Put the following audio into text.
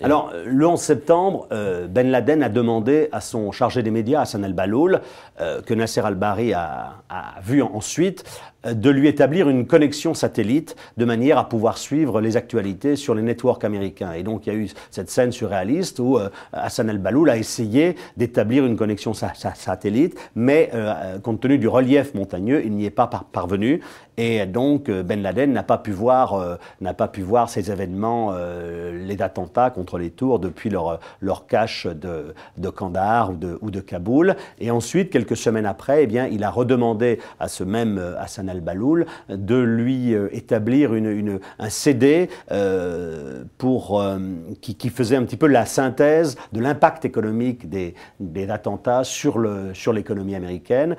Alors, euh, le 11 septembre, euh, Ben Laden a demandé à son chargé des médias, Hassan al-Baloul, euh, que Nasser al-Bari a, vu ensuite, de lui établir une connexion satellite de manière à pouvoir suivre les actualités sur les networks américains. Et donc, il y a eu cette scène surréaliste où Hassan al-Baloul a essayé d'établir une connexion satellite, mais compte tenu du relief montagneux, il n'y est pas parvenu. Et donc, Ben Laden n'a pas pu voir, n'a pas pu voir ces événements, les attentats les tours depuis leur, cache de, de Kandahar ou de, Kaboul. Et ensuite, quelques semaines après, eh bien, il a redemandé à ce même euh, Hassan al-Baloul de lui euh, établir une, une, un CD euh, pour, qui, qui, faisait un petit peu la synthèse de l'impact économique des, des attentats sur l'économie sur américaine.